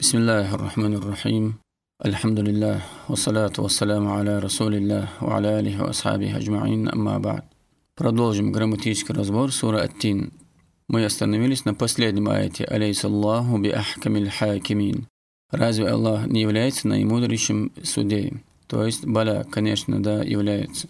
بسم الله الرحمن الرحيم الحمد لله والصلاة والسلام على رسول الله وعلى آله وأصحابه أجمعين أما بعد продолжим грамматический разбор سورة التين мы остановились на последнем аяте أليس الله بأحكم الحاكمين разве الله не является наимудрейшим судеем то есть بلا конечно да является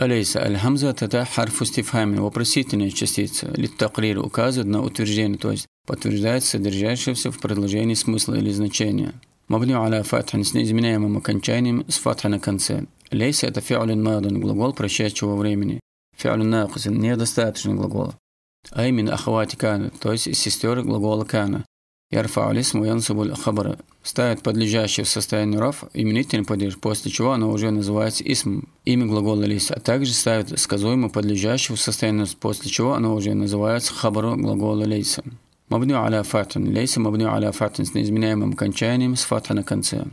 أليس الحمزة تتاح حرف استفهام وبرسيتنا частица للتقرير указывает на то есть подтверждает содержащийся в предложении смысла или значения. Мабню аля фатхан с неизменяемым окончанием с фатха на конце. Лейса – это фиалин мадан, глагол прощающего времени. Фиалин нахусин – недостаточный глагол. А именно ахвати кана, то есть из сестер глагола кана. Ярфа алисму янсубуль хабара. Ставит подлежащее в состояние раф именительный падеж, после чего оно уже называется исм, имя глагола лейса. а также ставит сказуемо подлежащее в состояние, после чего оно уже называется хабару глагола лейса. Мабню аля фатун. Лейса мабню аля фатун с неизменяемым кончанием с фатха на конце.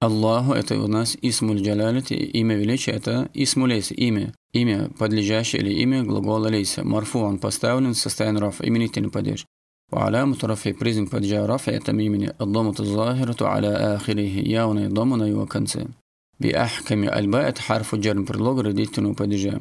Аллаху – это у нас исмуль джалалити, имя величия – это исму имя. Имя подлежащее или имя глагола лейса. Марфу он поставлен в состоянии рафа, именительный падеж. وعلامة رفع بريزم падежа رفع это имени الضمة الظاهرة على آخره явное на его конце. بأحكم الباء это حرف جر предлога родительного падежа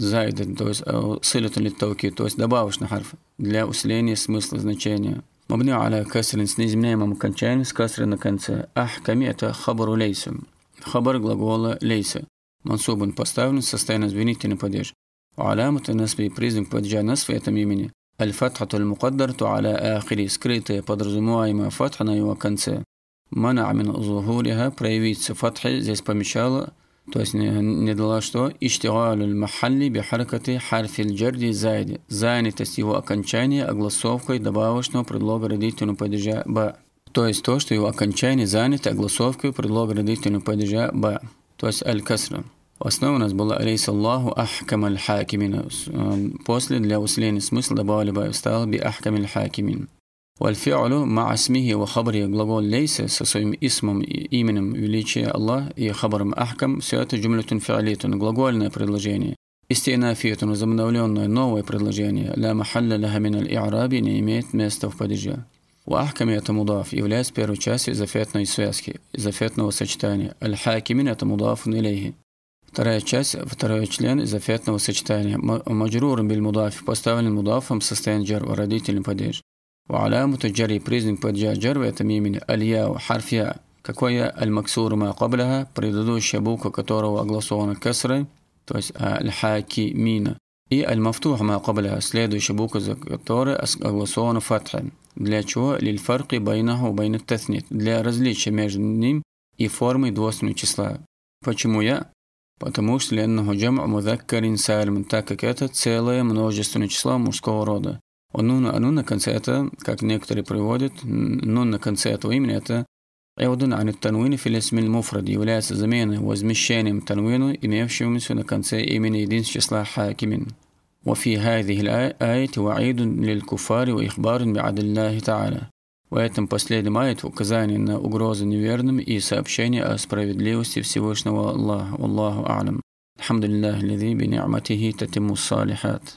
зайден, то есть э, силят толки то есть добавочный харф для усиления смысла значения. Мабни аля касрин с неизменяемым окончанием с касрин на конце. Ахками – это хабару лейса. Хабар глагола лейса. Мансубан поставлен в состоянии звенительной падеж. Алямат насби признак падежа нас в этом имени. Аль-фатхату аль-мукаддарту аля ахири – скрытая, подразумеваемая фатха на его конце. Мана амин зухуриха проявиться фатхи здесь помещала – то есть не не дала что? Иштигалюль махалли би харкати харфиль джерди зайди. Занятость его окончания огласовкой добавочного предлога родительного падежа ба. То есть то, что его окончание занято огласовкой предлога родительного падежа ба. То есть аль-касра. Основа у нас была «Алейс Аллаху ахкам аль-хакимин». Э, после для усиления смысла добавили бы стал би ахкам аль-хакимин». والفعل مع اسمه وخبره глагол ليس со своим اسمом, именем величия Аллах и хабаром ахкам, все это джумлятун фиалитун, глагольное предложение. Истинафиятун, возобновленное новое предложение, ля махалля ляха мин аль-и'раби, не имеет места в падеже. وأحكم это мудаф, является первой частью зафетной связки, зафетного сочетания. Аль-хакимин это мудаф илейхи. Вторая часть, второй член зафетного сочетания. Маджрур биль мудаф, поставлен мудафом в состоянии джар, родителем падеж. وعلامة الجري признак подجа этом имени аль-яу, харф я, какое аль-максур ма قبلها, предыдущая буква которого огласована кесрой, то есть аль-хаки мина, и аль-мафтух ма قبلها, следующая буква, за которой огласована фатхой. Для чего? Лильфарки байнаху байна таснит, для различия между ним и формой двойственного числа. Почему я? Потому что леннаху джам мудаккарин сальман, так как это целое множественное число мужского рода. Нуна, нун на конце это, как некоторые приводят, нун на конце этого имени это عوض عن التنوين في الاسم المفرد является заменой возмещением تنوينу имеющемуся на конце имени единственного числа حاكم وفي هذه الآية وعيد للكفار وإخبار بعد الله تعالى В этом последнем ает указание на угрозы неверным и сообщение о справедливости Всевышнего Аллаха. Аллаху Алям. Алхамдулиллах, лизи би ни'матихи